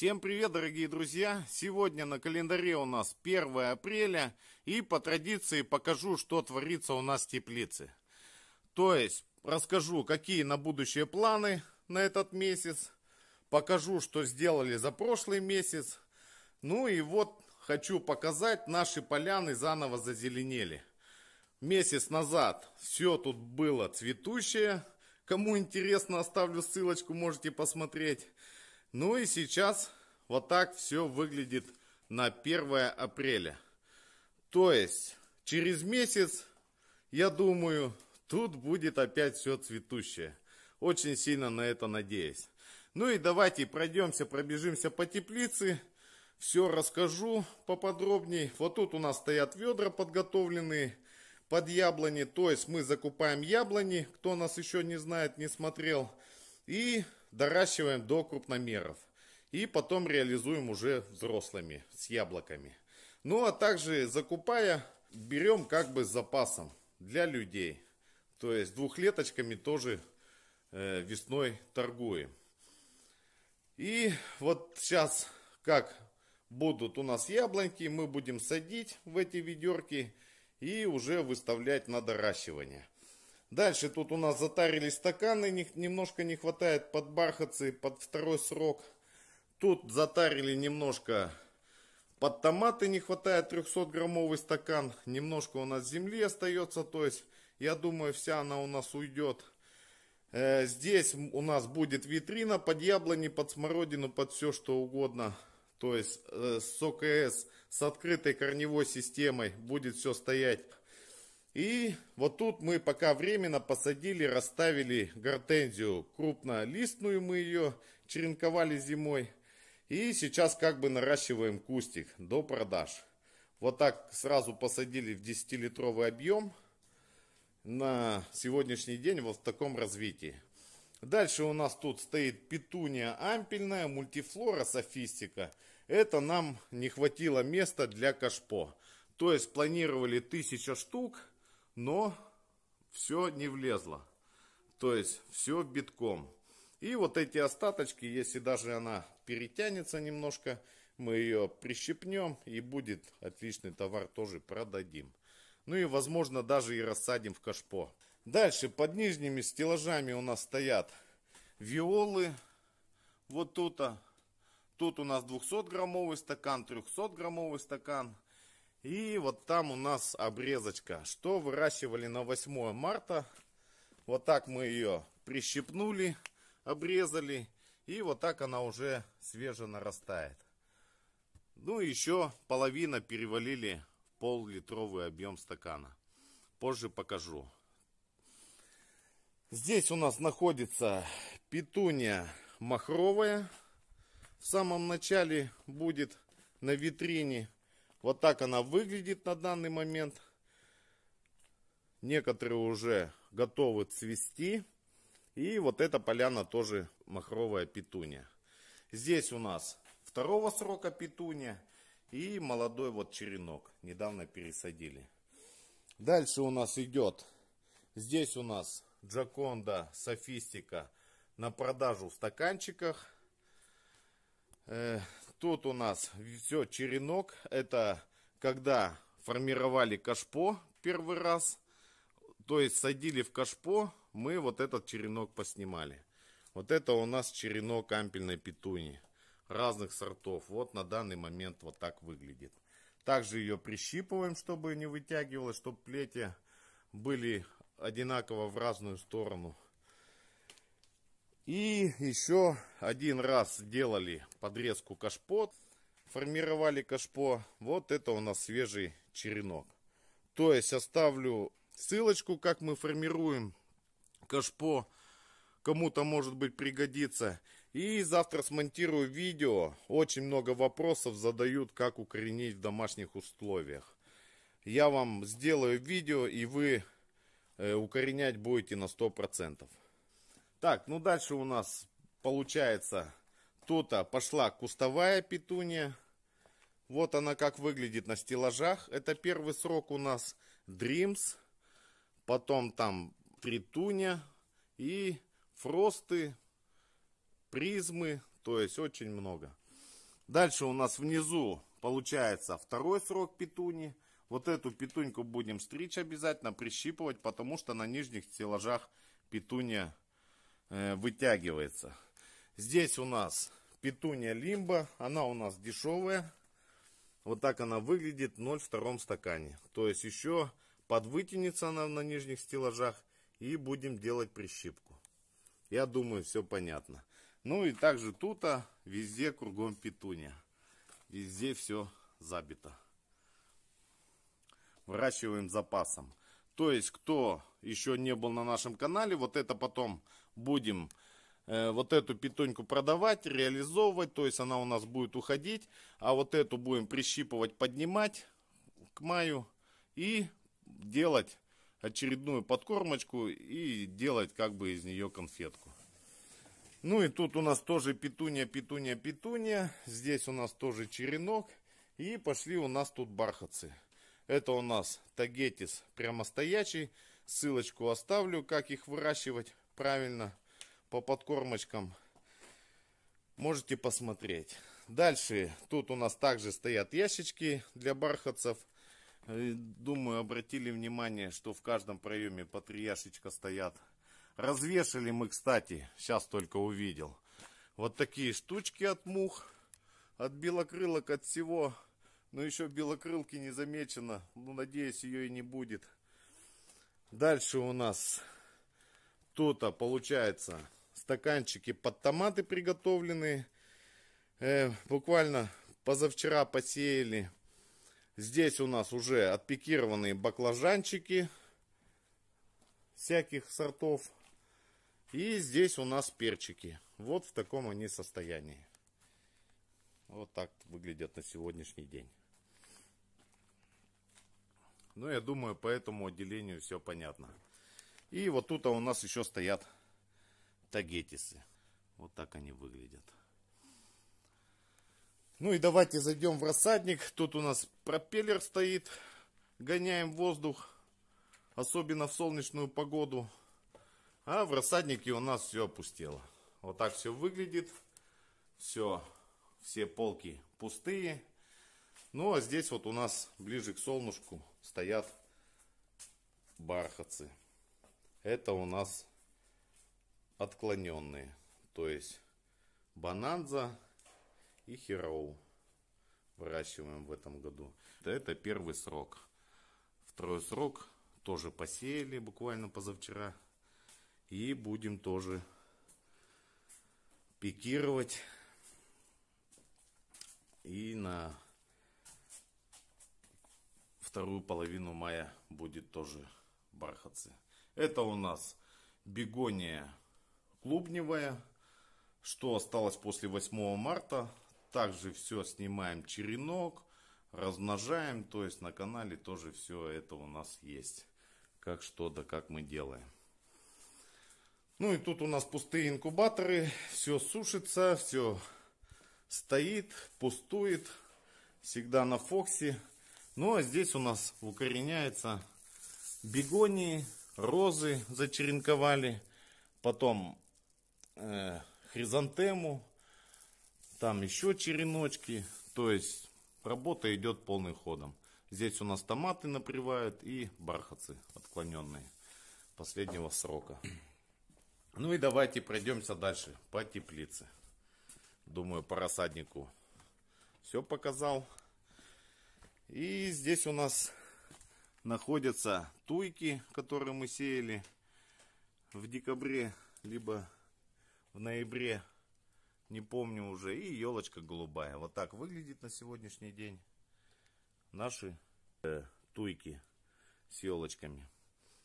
Всем привет, дорогие друзья! Сегодня на календаре у нас 1 апреля и по традиции покажу, что творится у нас в теплице. То есть расскажу, какие на будущее планы на этот месяц, покажу, что сделали за прошлый месяц. Ну и вот хочу показать, наши поляны заново зазеленели. Месяц назад все тут было цветущее. Кому интересно, оставлю ссылочку, можете посмотреть. Ну и сейчас вот так все выглядит на 1 апреля. То есть через месяц, я думаю, тут будет опять все цветущее. Очень сильно на это надеюсь. Ну и давайте пройдемся, пробежимся по теплице. Все расскажу поподробнее. Вот тут у нас стоят ведра подготовленные под яблони. То есть мы закупаем яблони. Кто нас еще не знает, не смотрел. И доращиваем до крупномеров и потом реализуем уже взрослыми, с яблоками. Ну а также закупая, берем как бы с запасом для людей. То есть двухлеточками тоже э, весной торгуем. И вот сейчас как будут у нас яблоньки, мы будем садить в эти ведерки и уже выставлять на доращивание. Дальше тут у нас затарились стаканы, немножко не хватает под бархатцы, под второй срок. Тут затарили немножко под томаты не хватает 300-граммовый стакан. Немножко у нас земли остается, то есть я думаю вся она у нас уйдет. Э, здесь у нас будет витрина под яблони, под смородину, под все что угодно. То есть э, с ОКС, с открытой корневой системой будет все стоять. И вот тут мы пока временно посадили, расставили гортензию крупнолистную, мы ее черенковали зимой. И сейчас как бы наращиваем кустик до продаж. Вот так сразу посадили в 10-литровый объем на сегодняшний день вот в таком развитии. Дальше у нас тут стоит петуния ампельная, мультифлора софистика. Это нам не хватило места для кашпо. То есть планировали 1000 штук, но все не влезло. То есть все битком. И вот эти остаточки, если даже она перетянется немножко, мы ее прищипнем и будет отличный товар тоже продадим. Ну и возможно даже и рассадим в кашпо. Дальше под нижними стеллажами у нас стоят виолы. Вот тут. а Тут у нас 200 граммовый стакан, 300 граммовый стакан. И вот там у нас обрезочка. Что выращивали на 8 марта. Вот так мы ее прищипнули, обрезали. И вот так она уже свеже нарастает. Ну и еще половина перевалили пол-литровый объем стакана. Позже покажу. Здесь у нас находится петуния махровая. В самом начале будет на витрине вот так она выглядит на данный момент. Некоторые уже готовы цвести. И вот эта поляна тоже махровая петуния. Здесь у нас второго срока петуния и молодой вот черенок. Недавно пересадили. Дальше у нас идет, здесь у нас Джаконда Софистика на продажу в стаканчиках. Э, тут у нас все черенок. Это когда формировали кашпо первый раз. То есть садили в кашпо, мы вот этот черенок поснимали. Вот это у нас черенок ампельной петуни разных сортов. Вот на данный момент вот так выглядит. Также ее прищипываем, чтобы не вытягивалось, чтобы плети были одинаково в разную сторону. И еще один раз делали подрезку кашпо, формировали кашпо. Вот это у нас свежий черенок. То есть оставлю ссылочку, как мы формируем кашпо. Кому-то может быть пригодится. И завтра смонтирую видео. Очень много вопросов задают, как укоренить в домашних условиях. Я вам сделаю видео и вы э, укоренять будете на 100%. Так, ну дальше у нас получается то то пошла кустовая петуния. Вот она как выглядит на стеллажах. Это первый срок у нас Dreams. Потом там Тритуня и Фросты, Призмы. То есть очень много. Дальше у нас внизу получается второй срок петуни. Вот эту петуньку будем стричь обязательно, прищипывать, потому что на нижних стеллажах петуния Э, вытягивается. Здесь у нас петуния лимба, она у нас дешевая. Вот так она выглядит в втором стакане. То есть еще подвытянется она на нижних стеллажах и будем делать прищипку. Я думаю, все понятно. Ну и также тут а, везде кругом петуния. Везде все забито. Выращиваем запасом. То есть, кто еще не был на нашем канале, вот это потом будем э, вот эту питоньку продавать, реализовывать, то есть она у нас будет уходить, а вот эту будем прищипывать, поднимать к маю и делать очередную подкормочку и делать как бы из нее конфетку. Ну и тут у нас тоже петуния, петуния, петуния. Здесь у нас тоже черенок. И пошли у нас тут бархатцы. Это у нас тагетис прямостоячий. Ссылочку оставлю, как их выращивать правильно по подкормочкам. Можете посмотреть. Дальше тут у нас также стоят ящички для бархатцев. Э, думаю, обратили внимание, что в каждом проеме по три ящичка стоят. Развешали мы, кстати, сейчас только увидел. Вот такие штучки от мух, от белокрылок, от всего. Но еще белокрылки не замечено. Ну, надеюсь, ее и не будет. Дальше у нас что-то получается. Стаканчики под томаты приготовлены. Э, буквально позавчера посеяли. Здесь у нас уже отпикированные баклажанчики всяких сортов. И здесь у нас перчики. Вот в таком они состоянии. Вот так выглядят на сегодняшний день. Ну, я думаю, по этому отделению все понятно. И вот тут у нас еще стоят тагетисы. Вот так они выглядят. Ну и давайте зайдем в рассадник. Тут у нас пропеллер стоит. Гоняем воздух. Особенно в солнечную погоду. А в рассаднике у нас все опустело. Вот так все выглядит. Все, все полки пустые. Ну а здесь вот у нас ближе к солнышку стоят бархатцы это у нас отклоненные. То есть Бананза и Хероу выращиваем в этом году. Это первый срок. Второй срок тоже посеяли буквально позавчера. И будем тоже пикировать. И на вторую половину мая будет тоже бархатцы. Это у нас бегония клубневая, что осталось после 8 марта. Также все снимаем черенок, размножаем, то есть на канале тоже все это у нас есть. Как что да как мы делаем. Ну и тут у нас пустые инкубаторы, все сушится, все стоит, пустует, всегда на фоксе. Ну а здесь у нас укореняется бегонии, розы зачеренковали, потом э, хризантему, там еще череночки. То есть работа идет полным ходом. Здесь у нас томаты напревают и бархатцы отклоненные последнего срока. Ну и давайте пройдемся дальше по теплице. Думаю, по рассаднику все показал. И здесь у нас находятся туйки, которые мы сеяли в декабре, либо в ноябре, не помню уже, и елочка голубая. Вот так выглядит на сегодняшний день наши э, туйки с елочками.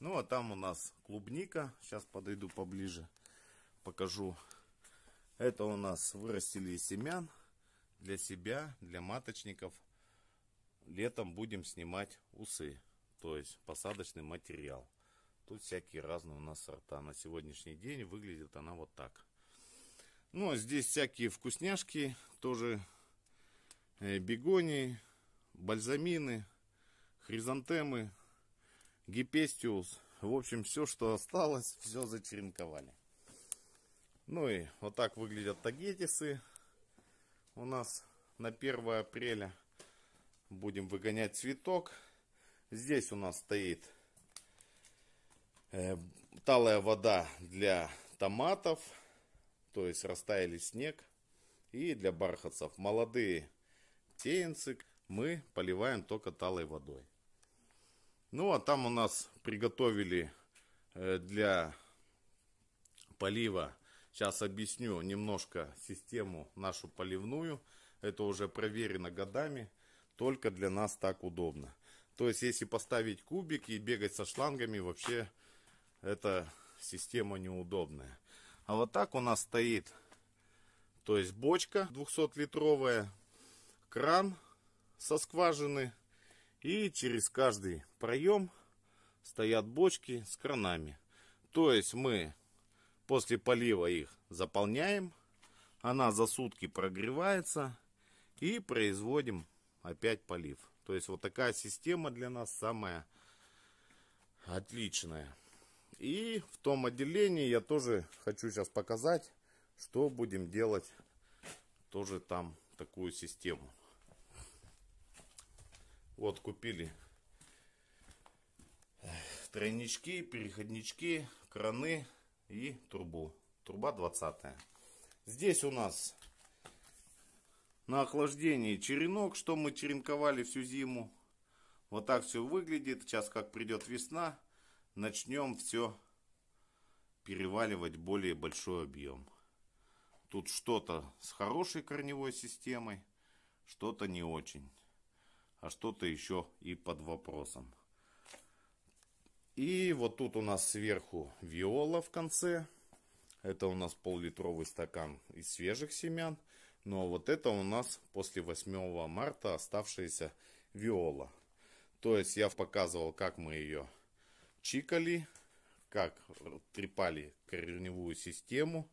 Ну а там у нас клубника, сейчас подойду поближе, покажу. Это у нас вырастили семян для себя, для маточников. Летом будем снимать усы то есть посадочный материал. Тут всякие разные у нас сорта. На сегодняшний день выглядит она вот так. Ну, а здесь всякие вкусняшки, тоже э, бегонии, бальзамины, хризантемы, гипестиус. В общем, все, что осталось, все зачеренковали. Ну и вот так выглядят тагетисы у нас на 1 апреля. Будем выгонять цветок. Здесь у нас стоит э, талая вода для томатов, то есть растаяли снег. И для бархатцев молодые теенцы мы поливаем только талой водой. Ну а там у нас приготовили э, для полива, сейчас объясню немножко систему нашу поливную. Это уже проверено годами, только для нас так удобно. То есть, если поставить кубик и бегать со шлангами, вообще эта система неудобная. А вот так у нас стоит, то есть, бочка 200-литровая, кран со скважины. И через каждый проем стоят бочки с кранами. То есть, мы после полива их заполняем. Она за сутки прогревается. И производим опять полив. То есть вот такая система для нас самая отличная. И в том отделении я тоже хочу сейчас показать, что будем делать тоже там такую систему. Вот купили тройнички, переходнички, краны и трубу. Труба 20. -я. Здесь у нас на охлаждении черенок, что мы черенковали всю зиму. Вот так все выглядит. Сейчас как придет весна, начнем все переваливать более большой объем. Тут что-то с хорошей корневой системой, что-то не очень, а что-то еще и под вопросом. И вот тут у нас сверху виола в конце. Это у нас пол-литровый стакан из свежих семян. Но вот это у нас после 8 марта оставшаяся виола. То есть я показывал, как мы ее чикали, как трепали корневую систему.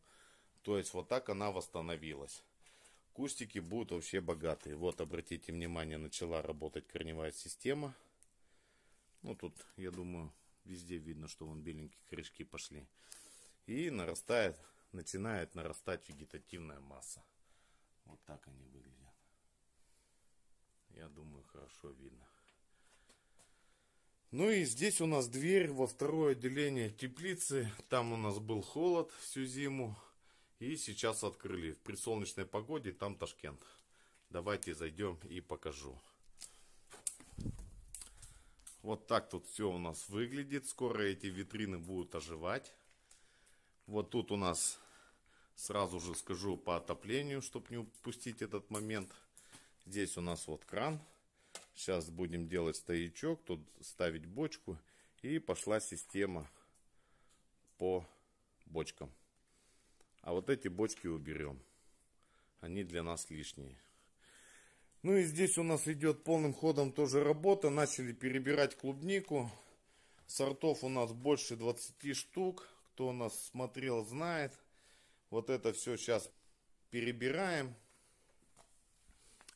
То есть вот так она восстановилась. Кустики будут вообще богатые. Вот, обратите внимание, начала работать корневая система. Ну, тут, я думаю, везде видно, что вон беленькие корешки пошли. И нарастает, начинает нарастать вегетативная масса так они выглядят. Я думаю, хорошо видно. Ну и здесь у нас дверь во второе отделение теплицы. Там у нас был холод всю зиму. И сейчас открыли. в солнечной погоде там Ташкент. Давайте зайдем и покажу. Вот так тут все у нас выглядит. Скоро эти витрины будут оживать. Вот тут у нас Сразу же скажу по отоплению, чтобы не упустить этот момент. Здесь у нас вот кран. Сейчас будем делать стоячок, тут ставить бочку. И пошла система по бочкам. А вот эти бочки уберем. Они для нас лишние. Ну и здесь у нас идет полным ходом тоже работа. Начали перебирать клубнику. Сортов у нас больше 20 штук. Кто у нас смотрел, знает. Вот это все сейчас перебираем.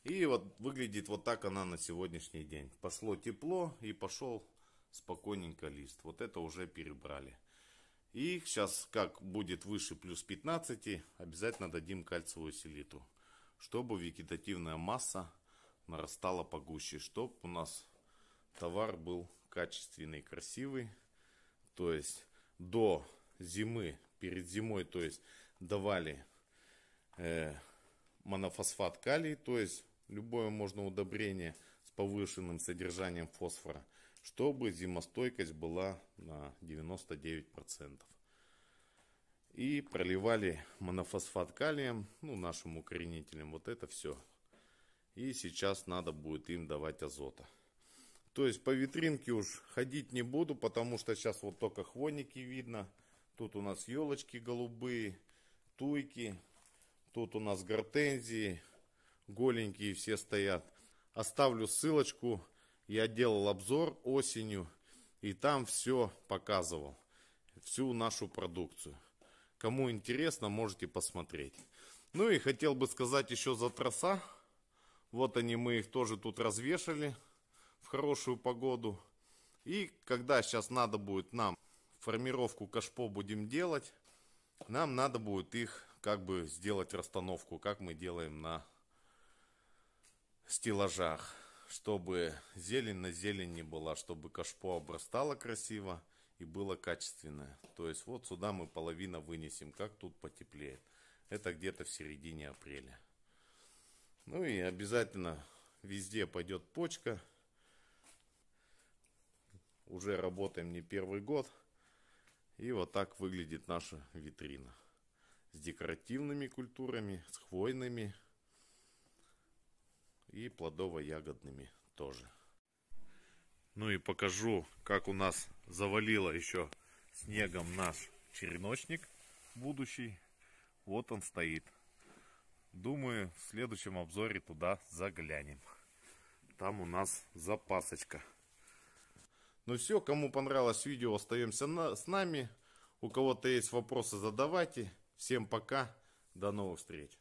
И вот выглядит вот так она на сегодняшний день. Пошло тепло и пошел спокойненько лист. Вот это уже перебрали. И сейчас, как будет выше плюс 15, обязательно дадим кальцевую селитру, чтобы вегетативная масса нарастала погуще, чтобы у нас товар был качественный, красивый. То есть до зимы, перед зимой, то есть давали э, монофосфат калий, то есть любое можно удобрение с повышенным содержанием фосфора, чтобы зимостойкость была на 99%. И проливали монофосфат калием, ну, нашим укоренителем вот это все. И сейчас надо будет им давать азота. То есть по витринке уж ходить не буду, потому что сейчас вот только хвойники видно. Тут у нас елочки голубые туйки. Тут у нас гортензии, голенькие все стоят. Оставлю ссылочку, я делал обзор осенью, и там все показывал, всю нашу продукцию. Кому интересно, можете посмотреть. Ну и хотел бы сказать еще за троса. Вот они, мы их тоже тут развешали в хорошую погоду. И когда сейчас надо будет нам формировку кашпо будем делать, нам надо будет их как бы сделать расстановку, как мы делаем на стеллажах, чтобы зелень на зелень не была, чтобы кашпо обрастало красиво и было качественное. То есть вот сюда мы половина вынесем, как тут потеплеет. Это где-то в середине апреля. Ну и обязательно везде пойдет почка. Уже работаем не первый год. И вот так выглядит наша витрина. С декоративными культурами, с хвойными и плодово-ягодными тоже. Ну и покажу, как у нас завалило еще снегом наш черночник будущий. Вот он стоит. Думаю, в следующем обзоре туда заглянем. Там у нас запасочка. Ну все, кому понравилось видео, остаемся на, с нами. У кого-то есть вопросы, задавайте. Всем пока, до новых встреч.